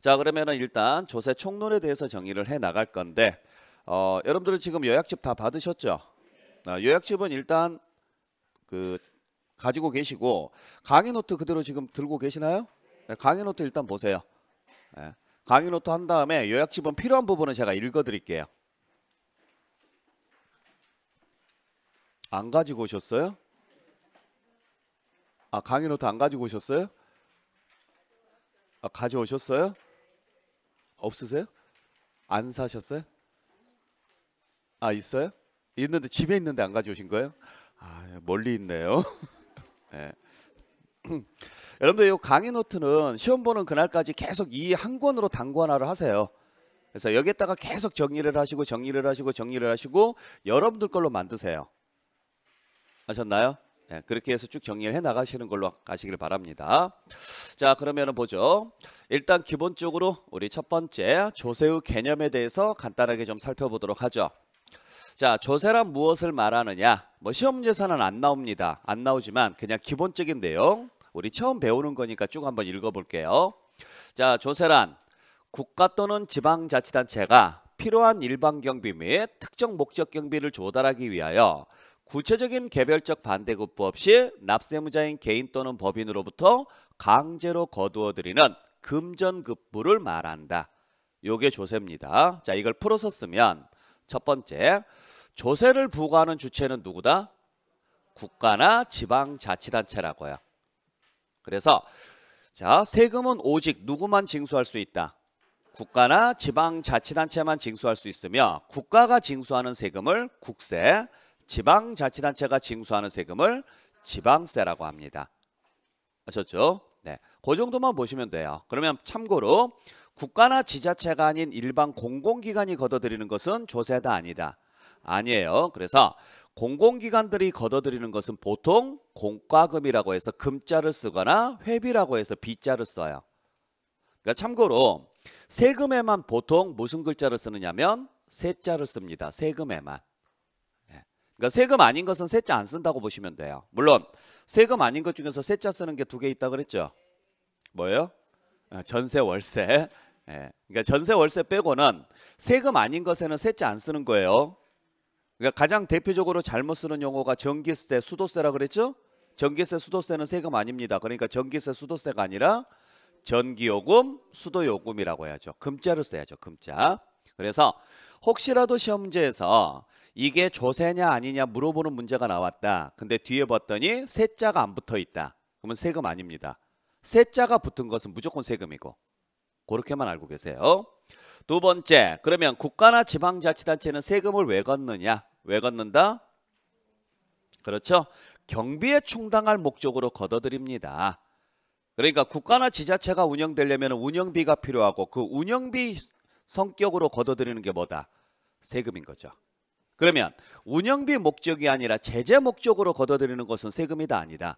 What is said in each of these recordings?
자 그러면은 일단 조세 총론에 대해서 정의를 해 나갈 건데 어, 여러분들은 지금 요약집 다 받으셨죠? 어, 요약집은 일단 그 가지고 계시고 강의 노트 그대로 지금 들고 계시나요? 네, 강의 노트 일단 보세요. 네. 강의 노트 한 다음에 요약집은 필요한 부분은 제가 읽어드릴게요. 안 가지고 오셨어요? 아 강의 노트 안 가지고 오셨어요? 아, 가져오셨어요? 없으세요? 안 사셨어요? 아 있어요? 있는데 집에 있는데 안 가져오신 거예요? 아 멀리 있네요. 네. 여러분들 이 강의 노트는 시험 보는 그날까지 계속 이 한 권으로 단구 하나를 하세요. 그래서 여기에다가 계속 정리를 하시고 정리를 하시고 정리를 하시고 여러분들 걸로 만드세요. 아셨나요? 예, 그렇게 해서 쭉 정리를 해 나가시는 걸로 가시길 바랍니다. 자, 그러면은 보죠. 일단 기본적으로 우리 첫 번째 조세의 개념에 대해서 간단하게 좀 살펴보도록 하죠. 자, 조세란 무엇을 말하느냐? 뭐 시험 예산은 안 나옵니다. 안 나오지만 그냥 기본적인 내용 우리 처음 배우는 거니까 쭉 한번 읽어볼게요. 자, 조세란 국가 또는 지방자치단체가 필요한 일반 경비 및 특정 목적 경비를 조달하기 위하여 구체적인 개별적 반대급부 없이 납세무자인 개인 또는 법인으로부터 강제로 거두어들이는 금전급부를 말한다. 요게 조세입니다. 자, 이걸 풀어서 쓰면 첫 번째, 조세를 부과하는 주체는 누구다? 국가나 지방자치단체라고요. 그래서 자, 세금은 오직 누구만 징수할 수 있다? 국가나 지방자치단체만 징수할 수 있으며 국가가 징수하는 세금을 국세, 지방자치단체가 징수하는 세금을 지방세라고 합니다. 아셨죠? 네, 그 정도만 보시면 돼요. 그러면 참고로 국가나 지자체가 아닌 일반 공공기관이 걷어들이는 것은 조세다 아니다. 아니에요. 그래서 공공기관들이 걷어들이는 것은 보통 공과금이라고 해서 금자를 쓰거나 회비라고 해서 비자를 써요. 그러니까 참고로 세금에만 보통 무슨 글자를 쓰느냐면 세자를 씁니다. 세금에만. 그러니까 세금 아닌 것은 세째안 쓴다고 보시면 돼요. 물론 세금 아닌 것 중에서 세째 쓰는 게 두 개 있다 그랬죠. 뭐예요? 아, 전세 월세. 예. 그러니까 전세 월세 빼고는 세금 아닌 것에는 세째안 쓰는 거예요. 그러니까 가장 대표적으로 잘못 쓰는 용어가 전기세, 수도세라 그랬죠? 전기세, 수도세는 세금 아닙니다. 그러니까 전기세, 수도세가 아니라 전기요금, 수도요금이라고 해야죠. 금자를 써야죠. 금자. 그래서 혹시라도 시험 문제에서 이게 조세냐 아니냐 물어보는 문제가 나왔다. 근데 뒤에 봤더니 세자가 안 붙어 있다. 그러면 세금 아닙니다. 세자가 붙은 것은 무조건 세금이고 그렇게만 알고 계세요. 두 번째 그러면 국가나 지방자치단체는 세금을 왜 걷느냐? 왜 걷는다? 그렇죠. 경비에 충당할 목적으로 걷어들입니다. 그러니까 국가나 지자체가 운영되려면 운영비가 필요하고 그 운영비 성격으로 걷어들이는 게 뭐다? 세금인 거죠. 그러면 운영비 목적이 아니라 제재 목적으로 걷어들이는 것은 세금이다 아니다.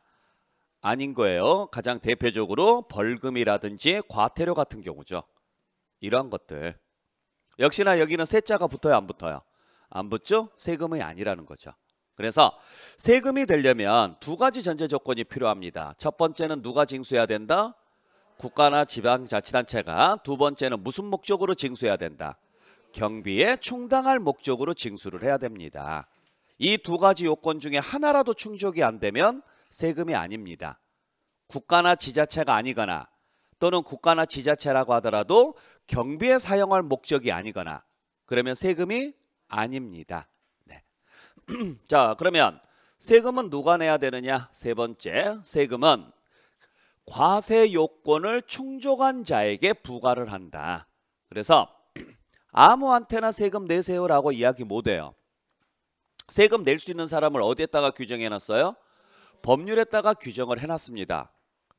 아닌 거예요. 가장 대표적으로 벌금이라든지 과태료 같은 경우죠. 이러한 것들. 역시나 여기는 세자가 붙어요안 붙어요. 안 붙죠? 세금이 아니라는 거죠. 그래서 세금이 되려면 두 가지 전제 조건이 필요합니다. 첫 번째는 누가 징수해야 된다? 국가나 지방자치단체가 두 번째는 무슨 목적으로 징수해야 된다? 경비에 충당할 목적으로 징수를 해야 됩니다. 이 두 가지 요건 중에 하나라도 충족이 안 되면 세금이 아닙니다. 국가나 지자체가 아니거나 또는 국가나 지자체라고 하더라도 경비에 사용할 목적이 아니거나 그러면 세금이 아닙니다. 네. 자 그러면 세금은 누가 내야 되느냐? 세 번째 세금은 과세 요건을 충족한 자에게 부과를 한다. 그래서 아무한테나 세금 내세요라고 이야기 못해요. 세금 낼 수 있는 사람을 어디에다가 규정해놨어요? 법률에다가 규정을 해놨습니다.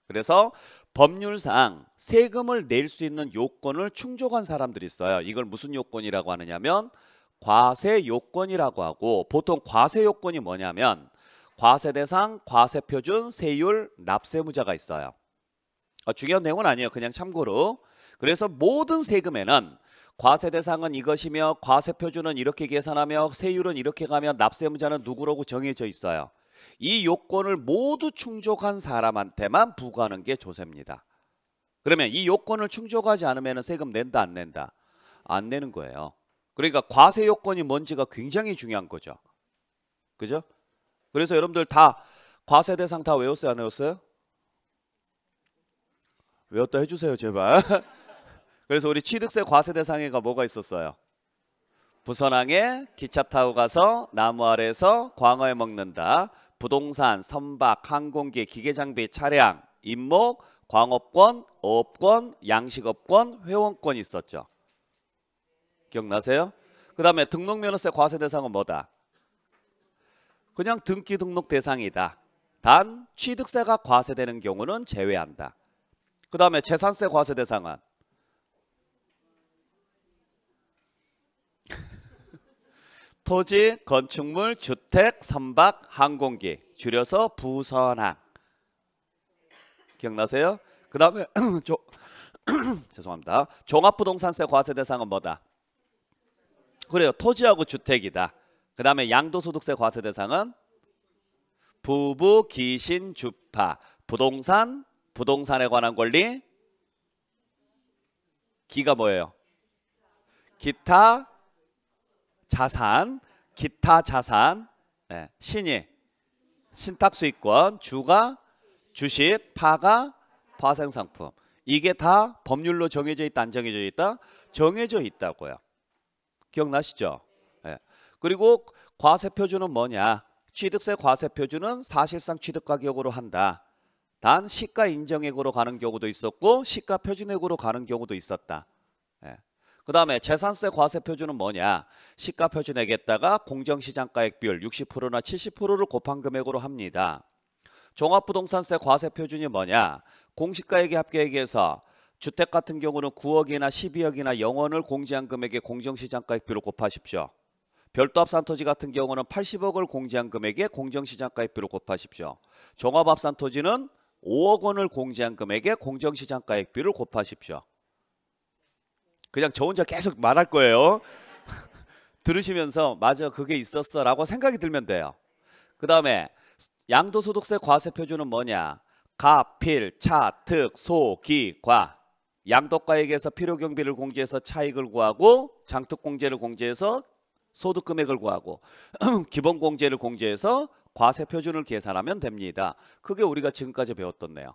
그래서 법률상 세금을 낼 수 있는 요건을 충족한 사람들이 있어요. 이걸 무슨 요건이라고 하느냐면 과세 요건이라고 하고 보통 과세 요건이 뭐냐면 과세 대상, 과세 표준, 세율, 납세무자가 있어요. 아, 중요한 내용은 아니에요. 그냥 참고로. 그래서 모든 세금에는 과세 대상은 이것이며 과세 표준은 이렇게 계산하며 세율은 이렇게 가며 납세무자는 누구라고 정해져 있어요. 이 요건을 모두 충족한 사람한테만 부과하는 게 조세입니다. 그러면 이 요건을 충족하지 않으면 세금 낸다 안 낸다? 안 내는 거예요. 그러니까 과세 요건이 뭔지가 굉장히 중요한 거죠. 그죠? 그래서 여러분들 다 과세 대상 다 외웠어요 안 외웠어요? 외웠다 해주세요 제발. 그래서 우리 취득세 과세대 상에가 뭐가 있었어요? 부산항에 기차 타고 가서 나무 아래에서 광어에 먹는다. 부동산, 선박, 항공기, 기계장비, 차량, 임목, 광업권, 어업권, 양식업권, 회원권이 있었죠. 기억나세요? 그 다음에 등록면허세 과세 대상은 뭐다? 그냥 등기 등록 대상이다. 단 취득세가 과세되는 경우는 제외한다. 그 다음에 재산세 과세 대상은 토지, 건축물, 주택, 선박, 항공기 줄여서 부선항 기억나세요? 그 다음에 죄송합니다. 종합부동산세 과세 대상은 뭐다? 그래요. 토지하고 주택이다. 그 다음에 양도소득세 과세 대상은 부부, 기신, 주파, 부동산, 부동산에 관한 권리, 기가 뭐예요? 기타, 자산, 기타 자산, 예, 신이 신탁 수익권, 주가 주식, 파가 파생 상품. 이게 다 법률로 정해져 있다 안 정해져 있다? 정해져 있다고요. 기억나시죠? 예. 그리고 과세표준은 뭐냐? 취득세 과세표준은 사실상 취득가격으로 한다. 단 시가 인정액으로 가는 경우도 있었고 시가 표준액으로 가는 경우도 있었다. 그 다음에 재산세 과세 표준은 뭐냐? 시가 표준액에다가 공정시장가액 비율 60%나 70%를 곱한 금액으로 합니다. 종합부동산세 과세 표준이 뭐냐? 공시가액의 합계액에서 주택 같은 경우는 9억이나 12억이나 0원을 공제한 금액에 공정시장가액 비율을 곱하십시오. 별도합산토지 같은 경우는 80억을 공제한 금액에 공정시장가액비율을 곱하십시오. 종합합산토지는 5억 원을 공제한 금액에 공정시장가액비율을 곱하십시오. 그냥 저 혼자 계속 말할 거예요. 들으시면서 맞아 그게 있었어라고 생각이 들면 돼요. 그 다음에 양도소득세 과세표준은 뭐냐? 가, 필, 차, 특, 소, 기, 과 양도가액에서 필요경비를 공제해서 차익을 구하고 장특공제를 공제해서 소득금액을 구하고 기본공제를 공제해서 과세표준을 계산하면 됩니다. 그게 우리가 지금까지 배웠던 내용.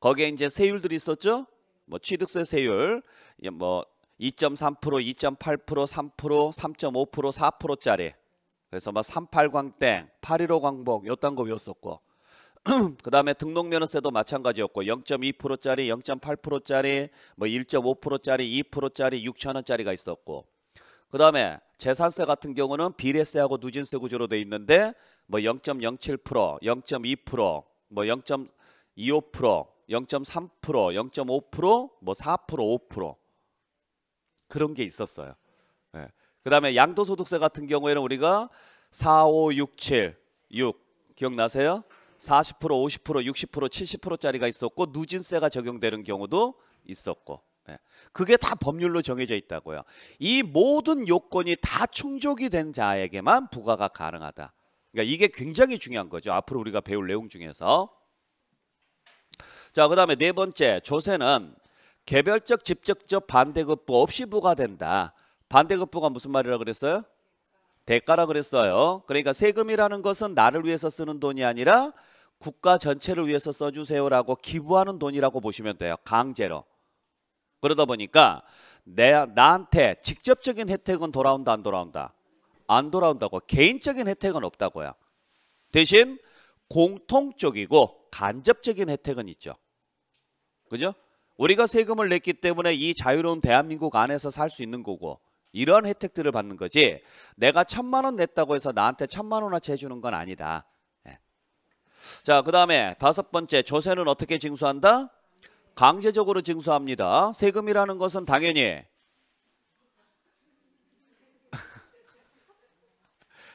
거기에 이제 세율들이 있었죠? 뭐 취득세 세율 뭐 2.3%, 2.8%, 3%, 3.5%, 4%짜리. 그래서 막 뭐 38광땡, 815 광복 요딴 거 외웠었고. 그다음에 등록 면허세도 마찬가지였고 0.2%짜리, 0.8%짜리, 뭐 1.5%짜리, 2%짜리, 6천원짜리가 있었고. 그다음에 재산세 같은 경우는 비례세하고 누진세 구조로 돼 있는데 뭐 0.07%, 0.2%, 뭐 0.25%, 0.3%, 0.5%, 뭐 4%, 5% 그런 게 있었어요. 예. 그다음에 양도소득세 같은 경우에는 우리가 4, 5, 6, 7, 6 기억나세요? 40%, 50%, 60%, 70%짜리가 있었고 누진세가 적용되는 경우도 있었고 예. 그게 다 법률로 정해져 있다고요. 이 모든 요건이 다 충족이 된 자에게만 부과가 가능하다. 그러니까 이게 굉장히 중요한 거죠. 앞으로 우리가 배울 내용 중에서. 자, 그 다음에 네 번째 조세는 개별적 직접적 반대급부 없이 부과된다. 반대급부가 무슨 말이라 고 그랬어요? 대가라 그랬어요. 그러니까 세금이라는 것은 나를 위해서 쓰는 돈이 아니라 국가 전체를 위해서 써주세요라고 기부하는 돈이라고 보시면 돼요. 강제로. 그러다 보니까 내, 나한테 직접적인 혜택은 돌아온다 안 돌아온다? 안 돌아온다고. 개인적인 혜택은 없다고요. 대신 공통적이고 간접적인 혜택은 있죠. 그죠? 우리가 세금을 냈기 때문에 이 자유로운 대한민국 안에서 살 수 있는 거고 이런 혜택들을 받는 거지 내가 천만 원 냈다고 해서 나한테 천만 원어치 주는건 아니다. 네. 자, 그 다음에 다섯 번째 조세는 어떻게 징수한다? 강제적으로 징수합니다. 세금이라는 것은 당연히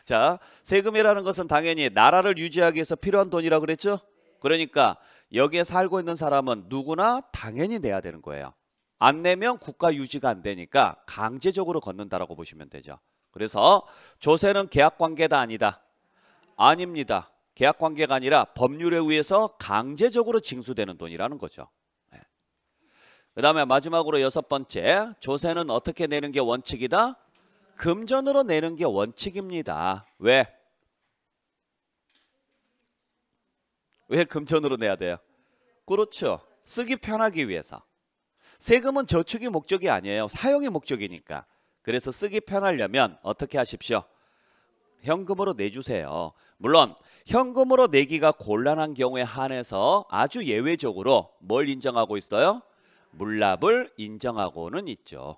자, 세금이라는 것은 당연히 나라를 유지하기 위해서 필요한 돈이라고 그랬죠? 그러니까 여기에 살고 있는 사람은 누구나 당연히 내야 되는 거예요. 안 내면 국가 유지가 안 되니까 강제적으로 걷는다라고 보시면 되죠. 그래서 조세는 계약관계다 아니다. 아닙니다. 계약관계가 아니라 법률에 의해서 강제적으로 징수되는 돈이라는 거죠. 네. 그 다음에 마지막으로 여섯 번째 조세는 어떻게 내는 게 원칙이다? 금전으로 내는 게 원칙입니다. 왜? 왜 금전으로 내야 돼요? 그렇죠. 쓰기 편하기 위해서. 세금은 저축이 목적이 아니에요. 사용이 목적이니까. 그래서 쓰기 편하려면 어떻게 하십시오? 현금으로 내주세요. 물론 현금으로 내기가 곤란한 경우에 한해서 아주 예외적으로 뭘 인정하고 있어요? 물납을 인정하고는 있죠.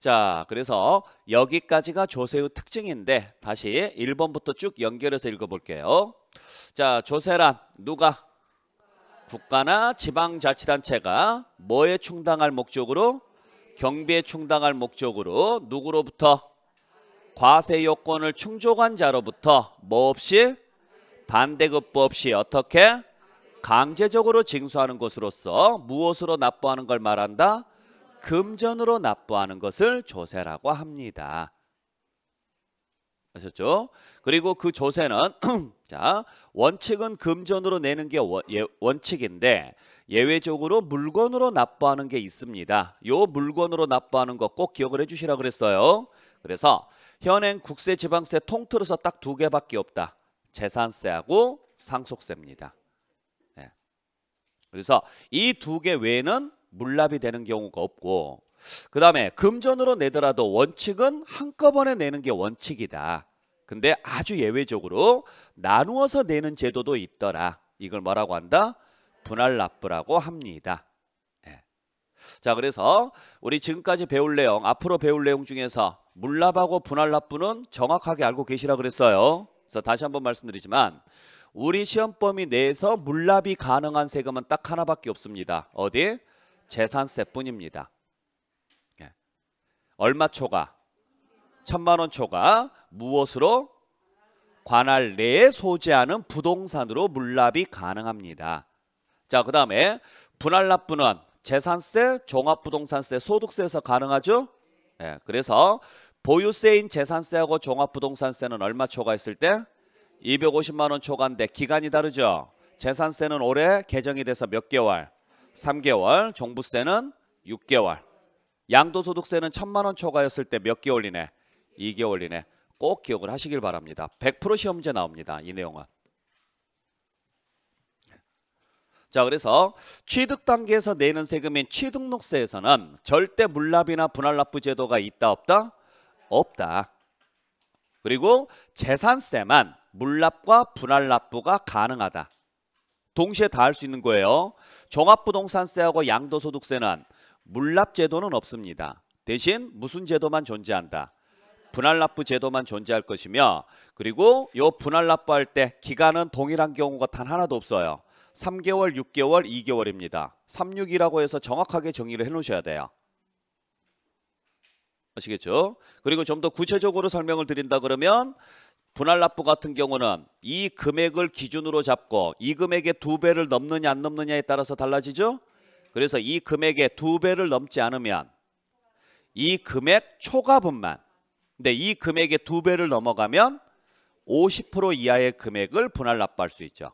자, 그래서 여기까지가 조세의 특징인데 다시 1번부터 쭉 연결해서 읽어볼게요. 자, 조세란 누가? 국가나 지방자치단체가 뭐에 충당할 목적으로? 경비에 충당할 목적으로 누구로부터? 과세 요건을 충족한 자로부터 뭐 없이? 반대급부 없이 어떻게? 강제적으로 징수하는 것으로서 무엇으로 납부하는 걸 말한다? 금전으로 납부하는 것을 조세라고 합니다. 아셨죠? 그리고 그 조세는 자 원칙은 금전으로 내는 게 원, 예, 원칙인데 예외적으로 물건으로 납부하는 게 있습니다. 요 물건으로 납부하는 거 꼭 기억을 해주시라 그랬어요. 그래서 현행 국세 지방세 통틀어서 딱 두 개밖에 없다. 재산세하고 상속세입니다. 네. 그래서 이 두 개 외에는 물납이 되는 경우가 없고 그 다음에 금전으로 내더라도 원칙은 한꺼번에 내는 게 원칙이다. 근데 아주 예외적으로 나누어서 내는 제도도 있더라. 이걸 뭐라고 한다? 분할납부라고 합니다. 예. 자 그래서 우리 지금까지 배울 내용 앞으로 배울 내용 중에서 물납하고 분할납부는 정확하게 알고 계시라 그랬어요. 그래서 다시 한번 말씀드리지만 우리 시험 범위 내에서 물납이 가능한 세금은 딱 하나밖에 없습니다. 어디? 재산세뿐입니다. 예. 얼마 초과? 천만 원 초과 무엇으로? 관할 내에 소재하는 부동산으로 물납이 가능합니다. 자, 그 다음에 분할납부는 재산세, 종합부동산세, 소득세에서 가능하죠? 예, 그래서 보유세인 재산세하고 종합부동산세는 얼마 초과했을 때? 250만 원 초과인데 기간이 다르죠? 재산세는 올해 개정이 돼서 몇 개월? 3개월, 종부세는 6개월. 양도소득세는 천만 원 초과였을 때 몇 개월이네? 2개월이네. 꼭 기억을 하시길 바랍니다. 100% 시험제 나옵니다. 이 내용은. 자 그래서 취득 단계에서 내는 세금인 취득록세에서는 절대 물납이나 분할납부 제도가 있다 없다? 없다. 그리고 재산세만 물납과 분할납부가 가능하다. 동시에 다 할 수 있는 거예요. 종합부동산세하고 양도소득세는 물납제도는 없습니다. 대신 무슨 제도만 존재한다. 분할납부 제도만 존재할 것이며 그리고 이 분할납부할 때 기간은 동일한 경우가 단 하나도 없어요. 3개월, 6개월, 2개월입니다. 36이라고 해서 정확하게 정의를 해놓으셔야 돼요. 아시겠죠? 그리고 좀 더 구체적으로 설명을 드린다 그러면 분할 납부 같은 경우는 이 금액을 기준으로 잡고 이 금액의 두 배를 넘느냐 안 넘느냐에 따라서 달라지죠. 그래서 이 금액의 두 배를 넘지 않으면 이 금액 초과분만 근데 이 금액의 두 배를 넘어가면 50% 이하의 금액을 분할 납부할 수 있죠.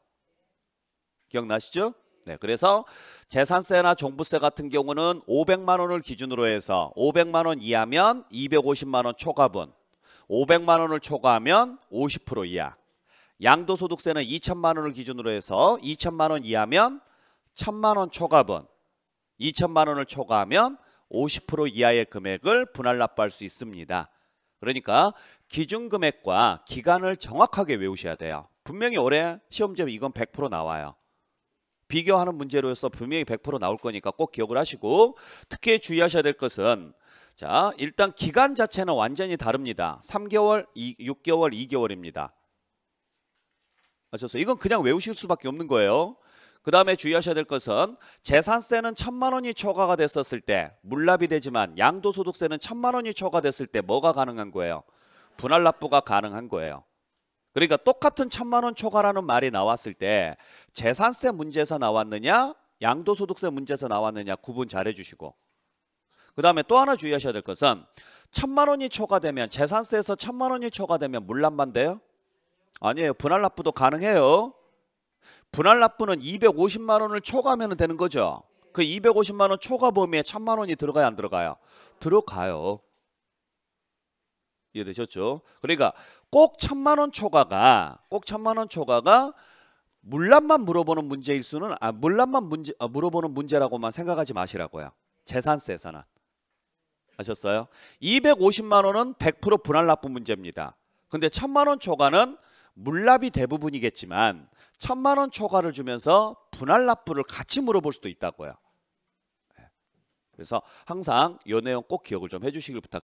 기억나시죠? 네, 그래서 재산세나 종부세 같은 경우는 500만 원을 기준으로 해서 500만 원 이하면 250만 원 초과분 500만 원을 초과하면 50% 이하. 양도소득세는 2천만 원을 기준으로 해서 2천만 원 이하면 1천만 원 초과분. 2천만 원을 초과하면 50% 이하의 금액을 분할 납부할 수 있습니다. 그러니까 기준 금액과 기간을 정확하게 외우셔야 돼요. 분명히 올해 시험제 이건 100% 나와요. 비교하는 문제로서 해 분명히 100% 나올 거니까 꼭 기억을 하시고 특히 주의하셔야 될 것은 자, 일단 기간 자체는 완전히 다릅니다. 3개월, 2, 6개월, 2개월입니다. 아셨어요? 이건 그냥 외우실 수밖에 없는 거예요. 그 다음에 주의하셔야 될 것은 재산세는 천만 원이 초과가 됐었을 때 물납이 되지만 양도소득세는 천만 원이 초과됐을 때 뭐가 가능한 거예요? 분할 납부가 가능한 거예요. 그러니까 똑같은 천만 원 초과라는 말이 나왔을 때 재산세 문제에서 나왔느냐 양도소득세 문제에서 나왔느냐 구분 잘 해주시고 그 다음에 또 하나 주의하셔야 될 것은 천만 원이 초과되면 재산세에서 천만 원이 초과되면 물납만 돼요? 아니에요. 분할 납부도 가능해요. 분할 납부는 250만 원을 초과하면 되는 거죠. 그 250만 원 초과 범위에 천만 원이 들어가야 안 들어가요? 들어가요. 이해되셨죠? 그러니까 꼭 천만 원 초과가 꼭 천만 원 초과가 물납만 물어보는 문제일 수는 아 물납만 문제 아, 물어보는 문제라고만 생각하지 마시라고요. 재산세에서는 아셨어요? 250만 원은 100% 분할 납부 문제입니다. 근데 1000만 원 초과는 물납이 대부분이겠지만 1000만 원 초과를 주면서 분할 납부를 같이 물어볼 수도 있다고요. 예. 그래서 항상 이 내용 꼭 기억을 좀 해주시길 부탁드립니다.